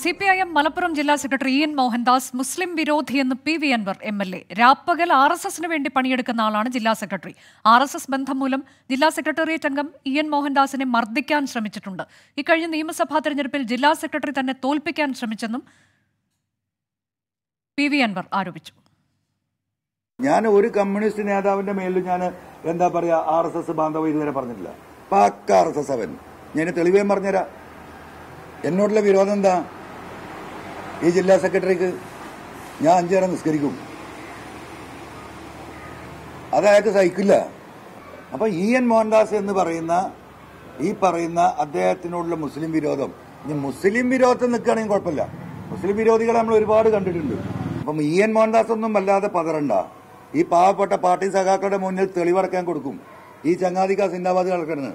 C P I M Malappuram ജില്ലാ secretary E N Mohandas മുസ്ലിം വിരോധി എന്ന് P V Anvar M L A രാപ്പകൽ ആർ എസ് എസിന് വേണ്ടി പണിയെടുക്കുന്ന ആളാണ് ജില്ലാ സെക്രട്ടറി ആർ എസ് എസ് ബന്ധം മൂലം ജില്ലാ സെക്രട്ടേറിയറ്റ് അംഗം ഇ എൻ മോഹൻദാസിനെ മർദ്ദിക്കാൻ ശ്രമിച്ചിട്ടുണ്ട് ഇക്കഴിഞ്ഞ നിയമസഭാ തെരഞ്ഞെടുപ്പിൽ ജില്ലാ സെക്രട്ടറി തന്നെ തോൽപ്പിക്കാൻ ശ്രമിച്ചെന്നും പി വി അൻവർ ആരോപിച്ചു ഞാൻ ഒരു കമ്മ്യൂണിസ്റ്റ് നേതാവിന്റെ മേലിൽ ഞാൻ എന്താ പറയാ ആർ എസ് എസ് ബാന്ധവ ഇതുവരെ പറഞ്ഞിട്ടില്ല പാക്ക ആർ എസ് എസ് അവൻ ഞാൻ തെളിവേം പറഞ്ഞുതരാം എന്നോടുള്ള വിരോധം എന്താ ഈ ജില്ലാ സെക്രട്ടറിക്ക് ഞാൻ അഞ്ചേരം നിസ്കരിക്കും അത് അയാൾക്ക് സഹിക്കില്ല അപ്പൊ ഇ എൻ മോഹൻദാസ് എന്ന് പറയുന്ന ഈ പറയുന്ന അദ്ദേഹത്തിനോടുള്ള മുസ്ലിം വിരോധം ഇനി മുസ്ലിം വിരോധത്തിൽ നിൽക്കുകയാണെങ്കിൽ കുഴപ്പമില്ല മുസ്ലിം വിരോധികളെ നമ്മൾ ഒരുപാട് കണ്ടിട്ടുണ്ട് അപ്പം ഇ എൻ മോഹൻദാസ് ഒന്നും വല്ലാതെ പതറണ്ട ഈ പാവപ്പെട്ട പാർട്ടി സഖാക്കളുടെ മുന്നിൽ തെളിവടക്കാൻ കൊടുക്കും ഈ ചങ്ങാതിക്ക സിന്ദാബാദ് കിടക്കുന്നത്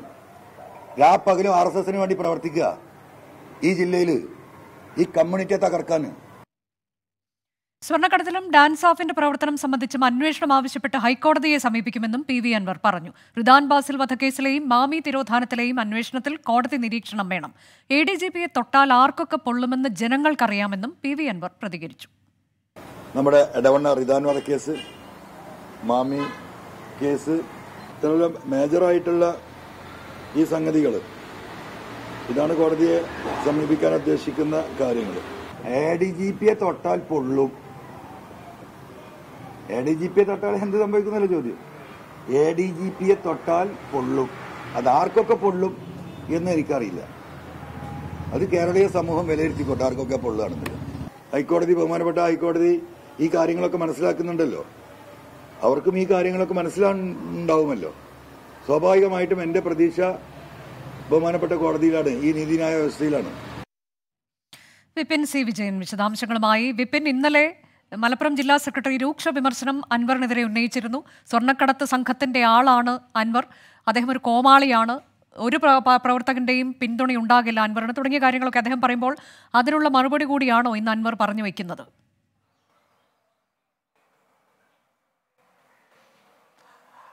രാപ്പകലും ആർ എസ് എസിന് വേണ്ടി പ്രവർത്തിക്കുക ഈ ജില്ലയിൽ ഈ കമ്മ്യൂണിറ്റിയെ തകർക്കാൻ സ്വർണ്ണക്കടത്തിലും ഡാൻസ് ഓഫിന്റെ പ്രവർത്തനം സംബന്ധിച്ചും അന്വേഷണം ആവശ്യപ്പെട്ട് ഹൈക്കോടതിയെ സമീപിക്കുമെന്നും പി വി അൻവർ പറഞ്ഞു റിദാൻ ബാസിൽ വധക്കേസിലെയും മാമി തിരോധാനത്തിലെയും അന്വേഷണത്തിൽ കോടതി നിരീക്ഷണം വേണം എ ഡി ജി പിയെ തൊട്ടാൽ ആർക്കൊക്കെ പൊള്ളുമെന്ന് ജനങ്ങൾക്കറിയാമെന്നും പി വി അൻവർ പ്രതികരിച്ചു നമ്മുടെ ഇടവണ്ണ റിദാൻ വധക്കേസ് മാമി കേസ് മേജറായിട്ടുള്ള ഈ സംഗതികൾ ഇതാണ് കോടതിയെ സമീപിക്കാൻ ഉദ്ദേശിക്കുന്ന കാര്യങ്ങൾ എ ഡി ജി പിയെ തൊട്ടാൽ പൊള്ളും എ ഡി ജി പിയെ തൊട്ടാൽ എന്ത് സംഭവിക്കുന്നില്ല ചോദ്യം എ ഡി ജി പിയെ തൊട്ടാൽ പൊള്ളും അത് ആർക്കൊക്കെ പൊള്ളും എന്ന് എനിക്കറിയില്ല അത് കേരളീയ സമൂഹം വിലയിരുത്തിക്കോട്ടെ ആർക്കൊക്കെ പൊള്ളുകയാണെന്നില്ല ഹൈക്കോടതി ബഹുമാനപ്പെട്ട ഹൈക്കോടതി ഈ കാര്യങ്ങളൊക്കെ മനസ്സിലാക്കുന്നുണ്ടല്ലോ അവർക്കും ഈ കാര്യങ്ങളൊക്കെ മനസ്സിലാണ്ടാവുമല്ലോ സ്വാഭാവികമായിട്ടും എൻ്റെ പ്രതീക്ഷ ബഹുമാനപ്പെട്ട കോടതിയിലാണ് ഈ നീതിന്യായ വ്യവസ്ഥയിലാണ് വിപിൻ സി വിജയൻ വിശദാംശങ്ങളുമായി വിപിൻ ഇന്നലെ മലപ്പുറം ജില്ലാ സെക്രട്ടറി രൂക്ഷ വിമർശനം അൻവറിനെതിരെ ഉന്നയിച്ചിരുന്നു സ്വർണ്ണക്കടത്ത് സംഘത്തിന്റെ ആളാണ് അൻവർ അദ്ദേഹം ഒരു കോമാളിയാണ് ഒരു പ്രവർത്തകന്റെയും പിന്തുണയുണ്ടാകില്ല അൻവറിന് തുടങ്ങിയ കാര്യങ്ങളൊക്കെ അദ്ദേഹം പറയുമ്പോൾ അതിനുള്ള മറുപടി കൂടിയാണോ ഇന്ന് അൻവർ പറഞ്ഞു വയ്ക്കുന്നത്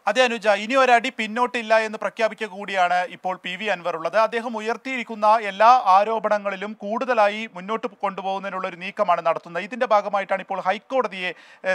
അതെ അനുജ ഇനി ഒരടി പിന്നോട്ടില്ല എന്ന് പ്രഖ്യാപിക്കുക കൂടിയാണ് ഇപ്പോൾ പി വി അൻവർ ഉള്ളത് അദ്ദേഹം ഉയർത്തിയിരിക്കുന്ന എല്ലാ ആരോപണങ്ങളിലും കൂടുതലായി മുന്നോട്ട് കൊണ്ടുപോകുന്നതിനുള്ള ഒരു നീക്കമാണ് നടത്തുന്നത് ഇതിന്റെ ഭാഗമായിട്ടാണ് ഇപ്പോൾ ഹൈക്കോടതിയെ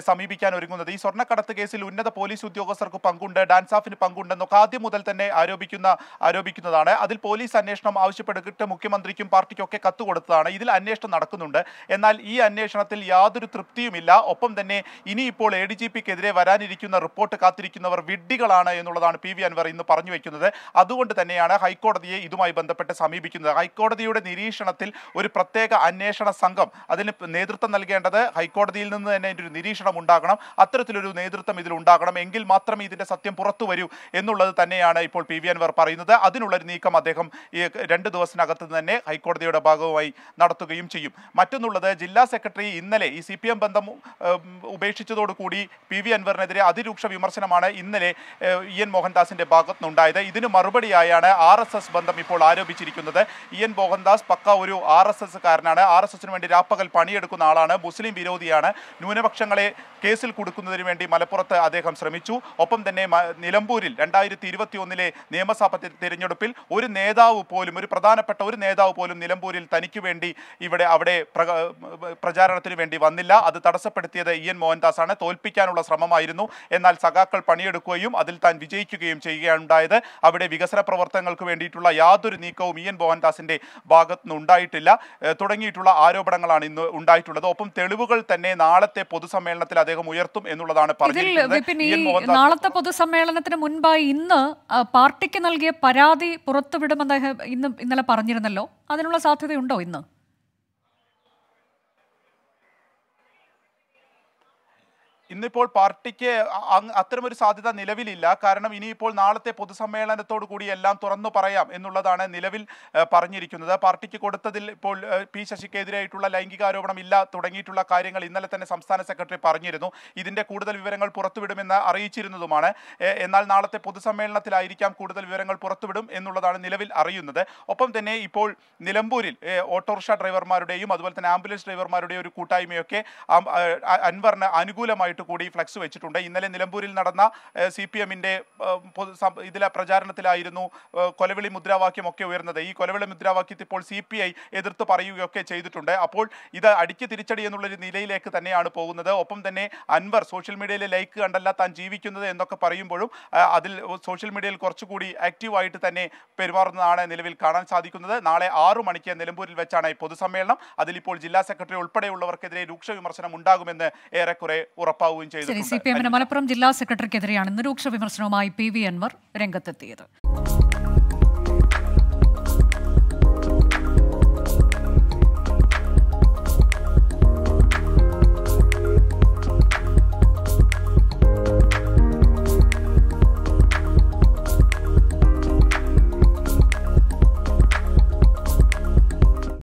സമീപിക്കാൻ ഒരുങ്ങുന്നത് ഈ സ്വർണ്ണക്കടത്ത് കേസിൽ ഉന്നത പോലീസ് ഉദ്യോഗസ്ഥർക്ക് പങ്കുണ്ട് ഡാൻസാഫിന് പങ്കുണ്ടെന്നൊക്കെ ആദ്യം മുതൽ തന്നെ ആരോപിക്കുന്ന ആരോപിക്കുന്നതാണ് അതിൽ പോലീസ് അന്വേഷണം ആവശ്യപ്പെട്ടിട്ട് മുഖ്യമന്ത്രിക്കും പാർട്ടിക്കൊക്കെ കത്ത് കൊടുത്തതാണ് ഇതിൽ അന്വേഷണം നടക്കുന്നുണ്ട് എന്നാൽ ഈ അന്വേഷണത്തിൽ യാതൊരു തൃപ്തിയുമില്ല ഒപ്പം തന്നെ ഇനിയിപ്പോൾ എ ഡി ജി പിക്കെതിരെ വരാനിരിക്കുന്ന റിപ്പോർട്ട് കാത്തിരിക്കുന്നവർ വിഡ്ഢികളാണ് എന്നുള്ളതാണ് പി വി അൻവർ ഇന്ന് പറഞ്ഞു വെക്കുന്നത് അതുകൊണ്ട് തന്നെയാണ് ഹൈക്കോടതിയെ ഇതുമായി ബന്ധപ്പെട്ട് സമീപിക്കുന്നത് ഹൈക്കോടതിയുടെ നിരീക്ഷണത്തിൽ ഒരു പ്രത്യേക അന്വേഷണ സംഘം അതിന് നേതൃത്വം നൽകേണ്ടത് ഹൈക്കോടതിയിൽ നിന്ന് തന്നെ ഒരു നിരീക്ഷണം ഉണ്ടാകണം അത്തരത്തിലൊരു നേതൃത്വം ഇതിൽ ഉണ്ടാകണം എങ്കിൽ മാത്രമേ ഇതിന്റെ സത്യം പുറത്തു വരൂ എന്നുള്ളത് തന്നെയാണ് ഇപ്പോൾ പി വി അൻവർ പറയുന്നത് അതിനുള്ളൊരു നീക്കം അദ്ദേഹം ഈ രണ്ട് ദിവസത്തിനകത്ത് തന്നെ ഹൈക്കോടതിയുടെ ഭാഗമായി നടത്തുകയും ചെയ്യും മറ്റൊന്നുള്ളത് ജില്ലാ സെക്രട്ടറി ഇന്നലെ ഈ സി ബന്ധം ഉപേക്ഷിച്ചതോടുകൂടി പി വി അൻവറിനെതിരെ അതിരൂക്ഷ വിമർശനമാണ് ഇന്നലെ രാവിലെ ഇ എൻ മോഹൻദാസിന്റെ ഭാഗത്തുനിന്നുണ്ടായത് ഇതിന് മറുപടിയായാണ് ആർ എസ് എസ് ബന്ധം ഇപ്പോൾ ആരോപിച്ചിരിക്കുന്നത് ഇ എൻ മോഹൻദാസ് പക്ക ഒരു ആർ എസ് എസ് കാരനാണ് ആർ എസ് എസിന് വേണ്ടി രാപ്പകൽ പണിയെടുക്കുന്ന ആളാണ് മുസ്ലിം വിരോധിയാണ് ന്യൂനപക്ഷങ്ങളെ കേസിൽ കൊടുക്കുന്നതിന് വേണ്ടി മലപ്പുറത്ത് അദ്ദേഹം ശ്രമിച്ചു ഒപ്പം തന്നെ നിലമ്പൂരിൽ രണ്ടായിരത്തി ഇരുപത്തി ഒന്നിലെ നിയമസഭ തിരഞ്ഞെടുപ്പിൽ ഒരു നേതാവ് പോലും ഒരു പ്രധാനപ്പെട്ട ഒരു നേതാവ് പോലും നിലമ്പൂരിൽ തനിക്ക് വേണ്ടി ഇവിടെ അവിടെ പ്രചാരണത്തിന് വേണ്ടി വന്നില്ല അത് തടസ്സപ്പെടുത്തിയത് ഇ എൻ മോഹൻദാസാണ് തോൽപ്പിക്കാനുള്ള ശ്രമമായിരുന്നു എന്നാൽ സഖാക്കൾ പണിയെടുക്കുക നേടുകയും അതിൽ താൻ വിജയിക്കുകയും ചെയ്യുകയുണ്ടായത് അവിടെ വികസന പ്രവർത്തനങ്ങൾക്ക് വേണ്ടിയിട്ടുള്ള യാതൊരു നീക്കവും ഇ എൻ മോഹൻദാസിൻ്റെ ഭാഗത്തുനിന്ന് ഉണ്ടായിട്ടില്ല തുടങ്ങിയിട്ടുള്ള ആരോപണങ്ങളാണ് ഇന്ന് ഉണ്ടായിട്ടുള്ളത് ഒപ്പം തെളിവുകൾ തന്നെ നാളത്തെ പൊതുസമ്മേളനത്തിൽ അദ്ദേഹം ഉയർത്തും എന്നുള്ളതാണ് പറഞ്ഞിരിക്കുന്നത് നാളത്തെ പൊതുസമ്മേളനത്തിന് മുൻപായി ഇന്ന് പാർട്ടിക്ക് നൽകിയ പരാതി പുറത്തുവിടുമെന്ന് ഇന്ന് ഇന്നലെ പറഞ്ഞിരുന്നല്ലോ അതിനുള്ള സാധ്യതയുണ്ടോ ഇന്ന് ഇന്നിപ്പോൾ പാർട്ടിക്ക് അത്തരമൊരു സാധ്യത നിലവിലില്ല കാരണം ഇനിയിപ്പോൾ നാളത്തെ പൊതുസമ്മേളനത്തോടു കൂടി എല്ലാം തുറന്നു പറയാം എന്നുള്ളതാണ് നിലവിൽ പറഞ്ഞിരിക്കുന്നത് പാർട്ടിക്ക് കൊടുത്തതിൽ ഇപ്പോൾ പി ശശിക്കെതിരായിട്ടുള്ള ലൈംഗികാരോപണം ഇല്ല തുടങ്ങിയിട്ടുള്ള കാര്യങ്ങൾ ഇന്നലെ തന്നെ സംസ്ഥാന സെക്രട്ടറി പറഞ്ഞിരുന്നു ഇതിന്റെ കൂടുതൽ വിവരങ്ങൾ പുറത്തുവിടുമെന്ന് അറിയിച്ചിരുന്നതുമാണ് എന്നാൽ നാളത്തെ പൊതുസമ്മേളനത്തിലായിരിക്കാം കൂടുതൽ വിവരങ്ങൾ പുറത്തുവിടും എന്നുള്ളതാണ് നിലവിൽ അറിയുന്നത് ഒപ്പം തന്നെ ഇപ്പോൾ നിലമ്പൂരിൽ ഓട്ടോറിക്ഷ ഡ്രൈവർമാരുടെയും അതുപോലെ തന്നെ ആംബുലൻസ് ഡ്രൈവർമാരുടെയും ഒരു കൂട്ടായ്മയൊക്കെ അൻവറിന് അനുകൂലമായി ഭാഗമായിട്ട് കൂടി ഫ്ലക്സ് വെച്ചിട്ടുണ്ട് ഇന്നലെ നിലമ്പൂരിൽ നടന്ന സി പി എമ്മിൻ്റെ ഇതിലെ പ്രചാരണത്തിലായിരുന്നു കൊലവിളി മുദ്രാവാക്യം ഒക്കെ ഉയർന്നത് ഈ കൊലവിളി മുദ്രാവാക്യത്തിൽ ഇപ്പോൾ സി പി ഐ എതിർത്ത് പറയുകയൊക്കെ ചെയ്തിട്ടുണ്ട് അപ്പോൾ ഇത് അടിക്ക് തിരിച്ചടി എന്നുള്ളൊരു നിലയിലേക്ക് തന്നെയാണ് പോകുന്നത് ഒപ്പം തന്നെ അൻവർ സോഷ്യൽ മീഡിയയിലെ ലൈക്ക് കണ്ടല്ല താൻ ജീവിക്കുന്നത് എന്നൊക്കെ പറയുമ്പോഴും അതിൽ സോഷ്യൽ മീഡിയയിൽ കുറച്ചുകൂടി ആക്റ്റീവായിട്ട് തന്നെ പെരുമാറുന്നതാണ് നിലവിൽ കാണാൻ സാധിക്കുന്നത് നാളെ ആറു മണിക്ക് നിലമ്പൂരിൽ വെച്ചാണ് പൊതുസമ്മേളനം അതിലിപ്പോൾ ജില്ലാ സെക്രട്ടറി ഉൾപ്പെടെയുള്ളവർക്കെതിരെ രൂക്ഷ വിമർശനം ഉണ്ടാകുമെന്ന് ഏറെക്കുറെ ഉറപ്പാണ് നടപ്പാവുകയും ചെയ്തു സി പി എമ്മിന് മലപ്പുറം ജില്ലാ സെക്രട്ടറിക്കെതിരെയാണ് നിരൂക്ഷ വിമർശനവുമായി പി വി അൻവർ രംഗത്തെത്തിയത്